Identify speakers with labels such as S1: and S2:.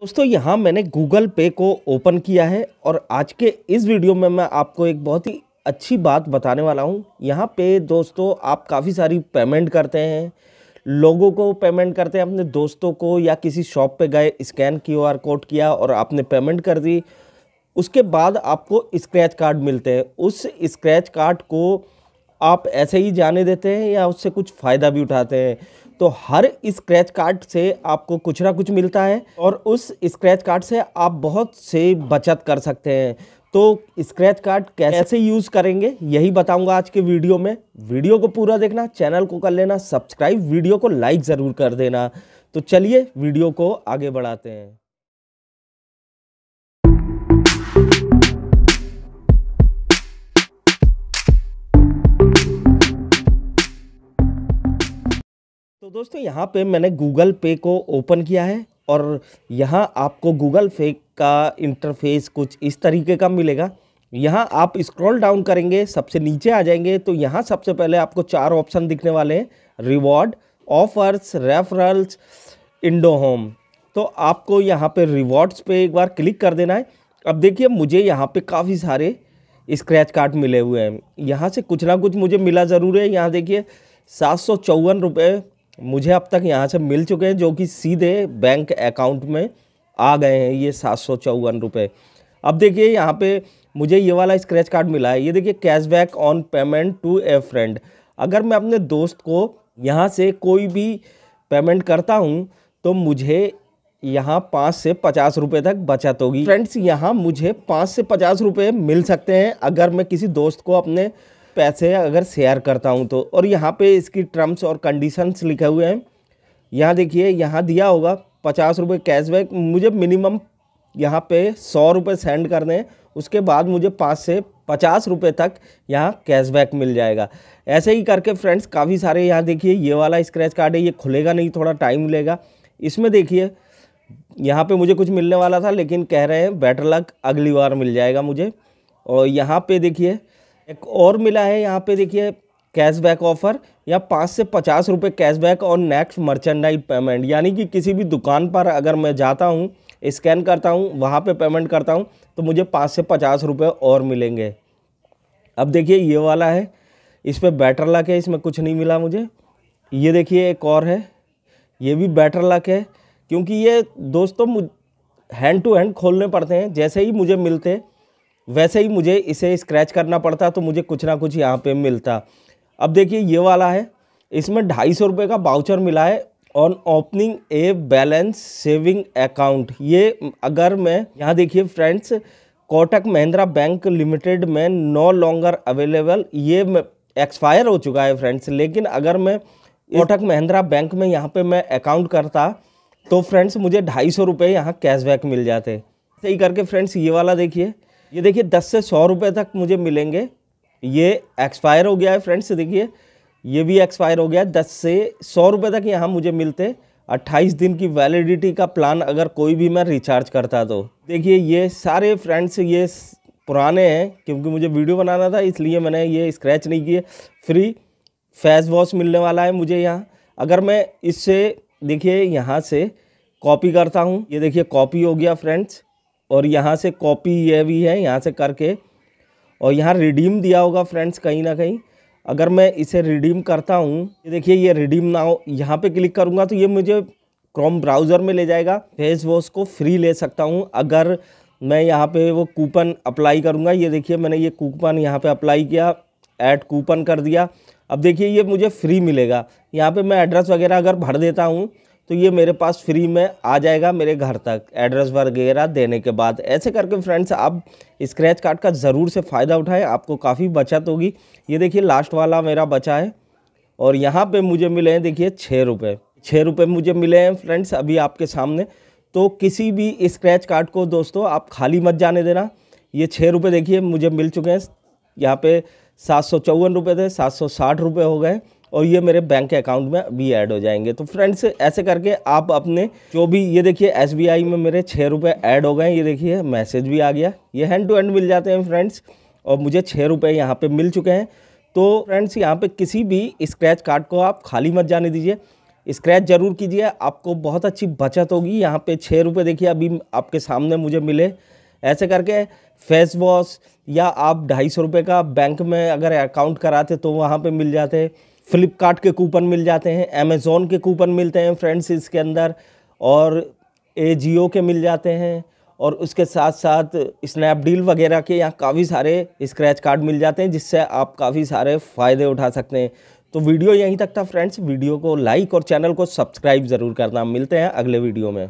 S1: दोस्तों यहाँ मैंने गूगल पे को ओपन किया है और आज के इस वीडियो में मैं आपको एक बहुत ही अच्छी बात बताने वाला हूँ यहाँ पे दोस्तों आप काफ़ी सारी पेमेंट करते हैं लोगों को पेमेंट करते हैं अपने दोस्तों को या किसी शॉप पे गए स्कैन क्यूआर कोड किया और आपने पेमेंट कर दी उसके बाद आपको स्क्रैच कार्ड मिलते हैं उस स्क्रैच कार्ड को आप ऐसे ही जाने देते हैं या उससे कुछ फ़ायदा भी उठाते हैं तो हर स्क्रैच कार्ड से आपको कुछ ना कुछ मिलता है और उस स्क्रैच कार्ड से आप बहुत से बचत कर सकते हैं तो स्क्रैच कार्ड कैसे यूज़ करेंगे यही बताऊंगा आज के वीडियो में वीडियो को पूरा देखना चैनल को कर लेना सब्सक्राइब वीडियो को लाइक ज़रूर कर देना तो चलिए वीडियो को आगे बढ़ाते हैं दोस्तों यहाँ पे मैंने गूगल पे को ओपन किया है और यहाँ आपको गूगल पे का इंटरफेस कुछ इस तरीके का मिलेगा यहाँ आप स्क्रॉल डाउन करेंगे सबसे नीचे आ जाएंगे तो यहाँ सबसे पहले आपको चार ऑप्शन दिखने वाले हैं रिवॉर्ड ऑफर्स रेफरल्स इंडो होम तो आपको यहाँ पे रिवॉर्ड्स पे एक बार क्लिक कर देना है अब देखिए मुझे यहाँ पे काफ़ी सारे स्क्रैच कार्ड मिले हुए हैं यहाँ से कुछ ना कुछ मुझे मिला ज़रूर है यहाँ देखिए सात सौ चौवन रुपये मुझे अब तक यहाँ से मिल चुके हैं जो कि सीधे बैंक अकाउंट में आ गए हैं ये सात सौ चौवन रुपये अब देखिए यहाँ पे मुझे ये वाला स्क्रैच कार्ड मिला है ये देखिए cashback on payment to a friend अगर मैं अपने दोस्त को यहाँ से कोई भी पेमेंट करता हूँ तो मुझे यहाँ पाँच से पचास रुपये तक बचत होगी फ्रेंड्स यहाँ मुझे पाँच से पचास रुपये मिल सकते हैं अगर मैं किसी दोस्त को अपने पैसे अगर शेयर करता हूँ तो और यहाँ पे इसकी टर्म्स और कंडीशंस लिखे हुए हैं यहाँ देखिए यहाँ दिया होगा पचास रुपये कैशबैक मुझे मिनिमम यहाँ पे सौ रुपये सेंड कर दें उसके बाद मुझे पाँच से पचास रुपये तक यहाँ कैशबैक मिल जाएगा ऐसे ही करके फ्रेंड्स काफ़ी सारे यहाँ देखिए ये वाला स्क्रैच कार्ड है ये खुलेगा नहीं थोड़ा टाइम मिलेगा इसमें देखिए यहाँ पे मुझे कुछ मिलने वाला था लेकिन कह रहे हैं बेटर लक अगली बार मिल जाएगा मुझे और यहाँ पे देखिए एक और मिला है यहाँ पे देखिए कैशबैक ऑफर या पाँच से पचास रुपये कैशबैक और नेक्स्ट मर्चेंडाइज पेमेंट यानी कि किसी भी दुकान पर अगर मैं जाता हूँ स्कैन करता हूँ वहाँ पे पेमेंट करता हूँ तो मुझे पाँच से पचास रुपये और मिलेंगे अब देखिए ये वाला है इस पर बैटर लक है इसमें कुछ नहीं मिला मुझे ये देखिए एक और है ये भी बैटर लक है क्योंकि ये दोस्तों हैंड टू हैंड खोलने पड़ते हैं जैसे ही मुझे मिलते हैं वैसे ही मुझे इसे स्क्रैच करना पड़ता तो मुझे कुछ ना कुछ यहाँ पे मिलता अब देखिए ये वाला है इसमें ढाई सौ रुपये का बाउचर मिला है on opening a balance saving account ये अगर मैं यहाँ देखिए friends Kotak Mahindra bank limited में नो लॉन्गर अवेलेबल ये एक्सपायर हो चुका है फ्रेंड्स लेकिन अगर मैं कोटक महिंद्रा बैंक में यहाँ पे मैं अकाउंट करता तो फ्रेंड्स मुझे ढाई सौ रुपये यहाँ कैशबैक मिल जाते सही करके फ्रेंड्स ये वाला देखिए ये देखिए दस से सौ रुपये तक मुझे मिलेंगे ये एक्सपायर हो गया है फ्रेंड्स देखिए ये भी एक्सपायर हो गया है दस से सौ रुपये तक यहाँ मुझे मिलते अट्ठाईस दिन की वैलिडिटी का प्लान अगर कोई भी मैं रिचार्ज करता तो देखिए ये सारे फ्रेंड्स ये पुराने हैं क्योंकि मुझे वीडियो बनाना था इसलिए मैंने ये स्क्रैच नहीं किए फ्री फेस वॉश मिलने वाला है मुझे यहाँ अगर मैं इससे देखिए यहाँ से कॉपी करता हूँ ये देखिए कॉपी हो गया फ्रेंड्स और यहाँ से कॉपी ये भी है यहाँ से करके और यहाँ रिडीम दिया होगा फ्रेंड्स कहीं ना कहीं अगर मैं इसे रिडीम करता हूँ ये देखिए ये रिडीम ना हो यहाँ पर क्लिक करूँगा तो ये मुझे क्रोम ब्राउज़र में ले जाएगा फेस वॉश को फ्री ले सकता हूँ अगर मैं यहाँ पे वो कूपन अप्लाई करूँगा ये देखिए मैंने ये कूपन यहाँ पे अप्लाई किया ऐड कूपन कर दिया अब देखिए ये मुझे फ्री मिलेगा यहाँ पे मैं एड्रेस वगैरह अगर भर देता हूँ तो ये मेरे पास फ्री में आ जाएगा मेरे घर तक एड्रेस वगैरह देने के बाद ऐसे करके फ्रेंड्स आप स्क्रैच कार्ड का ज़रूर से फ़ायदा उठाएं आपको काफ़ी बचत होगी ये देखिए लास्ट वाला मेरा बचा है और यहाँ पे मुझे मिले हैं देखिए छः रुपये छः रुपये मुझे मिले हैं फ्रेंड्स अभी आपके सामने तो किसी भी स्क्रैच कार्ड को दोस्तों आप खाली मत जाने देना ये छः रुपये देखिए मुझे मिल चुके हैं यहाँ पे सात सौ चौवन रुपये थे सात सौ साठ रुपये हो गए और ये मेरे बैंक अकाउंट में भी ऐड हो जाएंगे तो फ्रेंड्स ऐसे करके आप अपने जो भी ये देखिए एस में, में मेरे छः रुपये ऐड हो गए ये देखिए मैसेज भी आ गया ये हैंड टू हैंड मिल जाते हैं फ्रेंड्स और मुझे छः रुपये यहाँ पर मिल चुके हैं तो फ्रेंड्स यहाँ पर किसी भी स्क्रैच कार्ड को आप खाली मत जाने दीजिए स्क्रैच जरूर कीजिए आपको बहुत अच्छी बचत होगी यहाँ पे छः रुपये देखिए अभी आपके सामने मुझे मिले ऐसे करके फेस वॉश या आप ढाई सौ रुपये का बैंक में अगर अकाउंट कराते तो वहाँ पे मिल जाते फ्लिपकार्ट के कूपन मिल जाते हैं अमेज़ोन के कूपन मिलते हैं फ्रेंड्स इसके अंदर और ए के मिल जाते हैं और उसके साथ साथ स्नैपडील वगैरह के यहाँ काफ़ी सारे स्क्रैच कार्ड मिल जाते हैं जिससे आप काफ़ी सारे फ़ायदे उठा सकते हैं तो वीडियो यहीं तक था फ्रेंड्स वीडियो को लाइक और चैनल को सब्सक्राइब ज़रूर करना मिलते हैं अगले वीडियो में